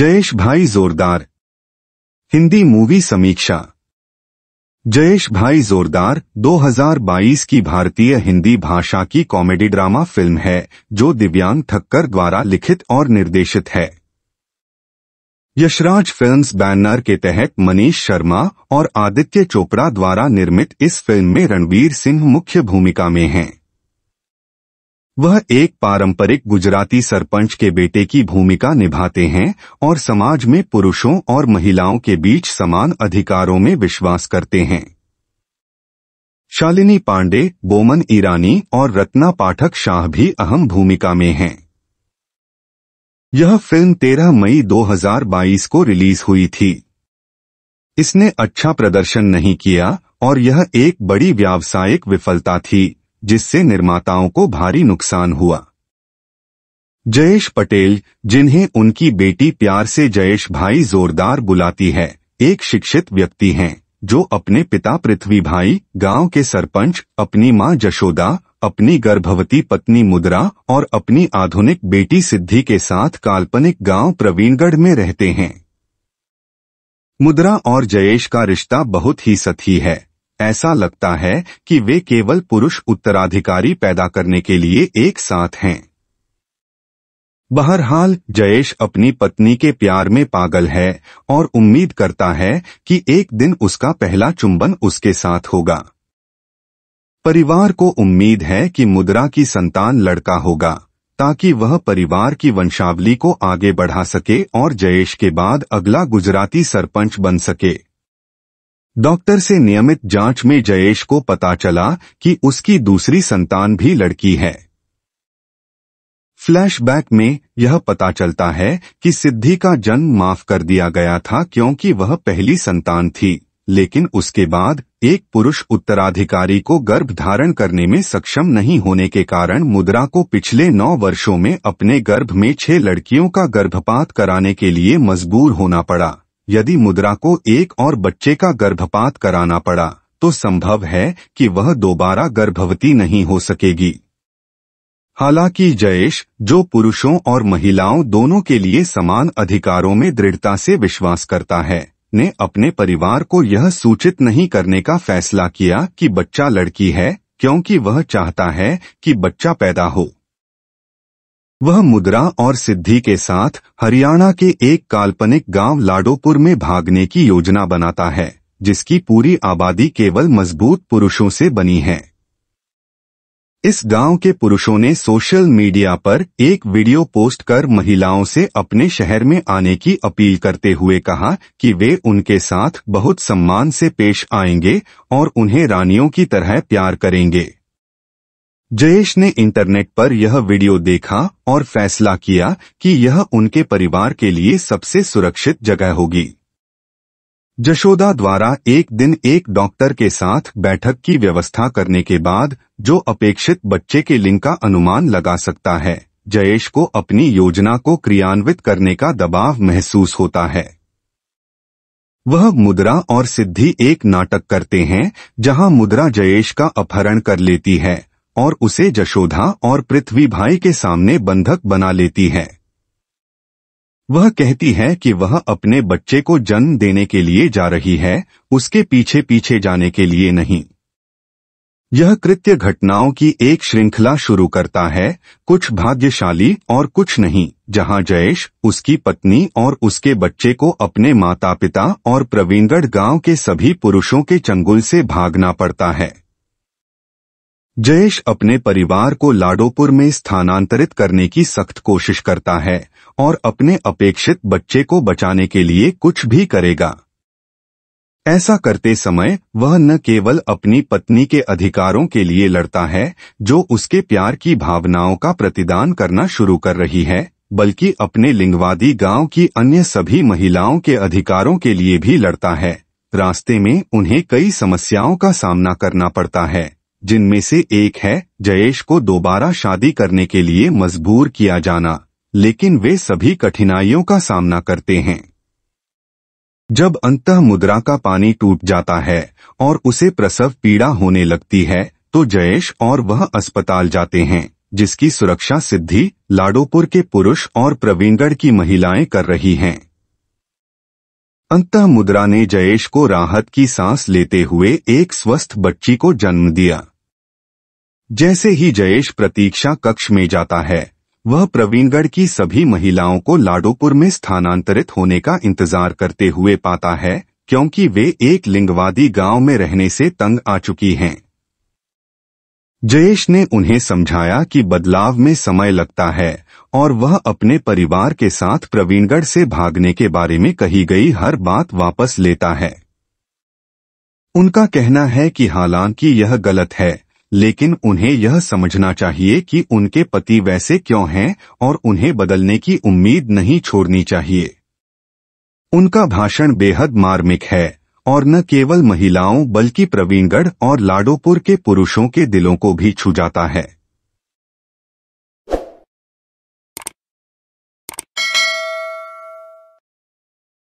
जयेश भाई जोरदार हिंदी मूवी समीक्षा जयेश भाई जोरदार 2022 की भारतीय हिंदी भाषा की कॉमेडी ड्रामा फिल्म है जो दिव्यांग ठक्कर द्वारा लिखित और निर्देशित है यशराज फिल्म्स बैनर के तहत मनीष शर्मा और आदित्य चोपड़ा द्वारा निर्मित इस फिल्म में रणवीर सिंह मुख्य भूमिका में हैं वह एक पारंपरिक गुजराती सरपंच के बेटे की भूमिका निभाते हैं और समाज में पुरुषों और महिलाओं के बीच समान अधिकारों में विश्वास करते हैं शालिनी पांडे बोमन ईरानी और रत्ना पाठक शाह भी अहम भूमिका में हैं यह फिल्म 13 मई 2022 को रिलीज हुई थी इसने अच्छा प्रदर्शन नहीं किया और यह एक बड़ी व्यावसायिक विफलता थी जिससे निर्माताओं को भारी नुकसान हुआ जयेश पटेल जिन्हें उनकी बेटी प्यार से जयेश भाई जोरदार बुलाती है एक शिक्षित व्यक्ति हैं जो अपने पिता पृथ्वी भाई गांव के सरपंच अपनी मां जशोदा अपनी गर्भवती पत्नी मुद्रा और अपनी आधुनिक बेटी सिद्धि के साथ काल्पनिक गांव प्रवीणगढ़ में रहते हैं मुद्रा और जयेश का रिश्ता बहुत ही सती है ऐसा लगता है कि वे केवल पुरुष उत्तराधिकारी पैदा करने के लिए एक साथ हैं बहरहाल जयेश अपनी पत्नी के प्यार में पागल है और उम्मीद करता है कि एक दिन उसका पहला चुंबन उसके साथ होगा परिवार को उम्मीद है कि मुद्रा की संतान लड़का होगा ताकि वह परिवार की वंशावली को आगे बढ़ा सके और जयेश के बाद अगला गुजराती सरपंच बन सके डॉक्टर से नियमित जांच में जयेश को पता चला कि उसकी दूसरी संतान भी लड़की है फ्लैशबैक में यह पता चलता है कि सिद्धि का जन्म माफ कर दिया गया था क्योंकि वह पहली संतान थी लेकिन उसके बाद एक पुरुष उत्तराधिकारी को गर्भ धारण करने में सक्षम नहीं होने के कारण मुद्रा को पिछले नौ वर्षों में अपने गर्भ में छह लड़कियों का गर्भपात कराने के लिए मजबूर होना पड़ा यदि मुद्रा को एक और बच्चे का गर्भपात कराना पड़ा तो संभव है कि वह दोबारा गर्भवती नहीं हो सकेगी हालांकि जयेश जो पुरुषों और महिलाओं दोनों के लिए समान अधिकारों में दृढ़ता से विश्वास करता है ने अपने परिवार को यह सूचित नहीं करने का फैसला किया कि बच्चा लड़की है क्योंकि वह चाहता है कि बच्चा पैदा हो वह मुद्रा और सिद्धि के साथ हरियाणा के एक काल्पनिक गांव लाडोपुर में भागने की योजना बनाता है जिसकी पूरी आबादी केवल मजबूत पुरुषों से बनी है इस गांव के पुरुषों ने सोशल मीडिया पर एक वीडियो पोस्ट कर महिलाओं से अपने शहर में आने की अपील करते हुए कहा कि वे उनके साथ बहुत सम्मान से पेश आएंगे और उन्हें रानियों की तरह प्यार करेंगे जयेश ने इंटरनेट पर यह वीडियो देखा और फैसला किया कि यह उनके परिवार के लिए सबसे सुरक्षित जगह होगी जशोदा द्वारा एक दिन एक डॉक्टर के साथ बैठक की व्यवस्था करने के बाद जो अपेक्षित बच्चे के लिंग का अनुमान लगा सकता है जयेश को अपनी योजना को क्रियान्वित करने का दबाव महसूस होता है वह मुद्रा और सिद्धि एक नाटक करते हैं जहां मुद्रा जयेश का अपहरण कर लेती है और उसे जशोधा और पृथ्वी भाई के सामने बंधक बना लेती है वह कहती है कि वह अपने बच्चे को जन्म देने के लिए जा रही है उसके पीछे पीछे जाने के लिए नहीं यह कृत्य घटनाओं की एक श्रृंखला शुरू करता है कुछ भाग्यशाली और कुछ नहीं जहां जयेश उसकी पत्नी और उसके बच्चे को अपने माता पिता और प्रवीणगढ़ गांव के सभी पुरुषों के चंगुल से भागना पड़ता है जयेश अपने परिवार को लाडोपुर में स्थानांतरित करने की सख्त कोशिश करता है और अपने अपेक्षित बच्चे को बचाने के लिए कुछ भी करेगा ऐसा करते समय वह न केवल अपनी पत्नी के अधिकारों के लिए लड़ता है जो उसके प्यार की भावनाओं का प्रतिदान करना शुरू कर रही है बल्कि अपने लिंगवादी गांव की अन्य सभी महिलाओं के अधिकारों के लिए भी लड़ता है रास्ते में उन्हें कई समस्याओं का सामना करना पड़ता है जिनमें से एक है जयेश को दोबारा शादी करने के लिए मजबूर किया जाना लेकिन वे सभी कठिनाइयों का सामना करते हैं जब अंत मुद्रा का पानी टूट जाता है और उसे प्रसव पीड़ा होने लगती है तो जयेश और वह अस्पताल जाते हैं जिसकी सुरक्षा सिद्धि लाडोपुर के पुरुष और प्रवीणगढ़ की महिलाएं कर रही हैं अंत मुद्रा ने जयेश को राहत की सांस लेते हुए एक स्वस्थ बच्ची को जन्म दिया जैसे ही जयेश प्रतीक्षा कक्ष में जाता है वह प्रवीणगढ़ की सभी महिलाओं को लाडोपुर में स्थानांतरित होने का इंतजार करते हुए पाता है क्योंकि वे एक लिंगवादी गांव में रहने से तंग आ चुकी हैं जयेश ने उन्हें समझाया कि बदलाव में समय लगता है और वह अपने परिवार के साथ प्रवीणगढ़ से भागने के बारे में कही गई हर बात वापस लेता है उनका कहना है कि हालांकि यह गलत है लेकिन उन्हें यह समझना चाहिए कि उनके पति वैसे क्यों हैं और उन्हें बदलने की उम्मीद नहीं छोड़नी चाहिए उनका भाषण बेहद मार्मिक है और न केवल महिलाओं बल्कि प्रवीणगढ़ और लाडोपुर के पुरुषों के दिलों को भी छू जाता है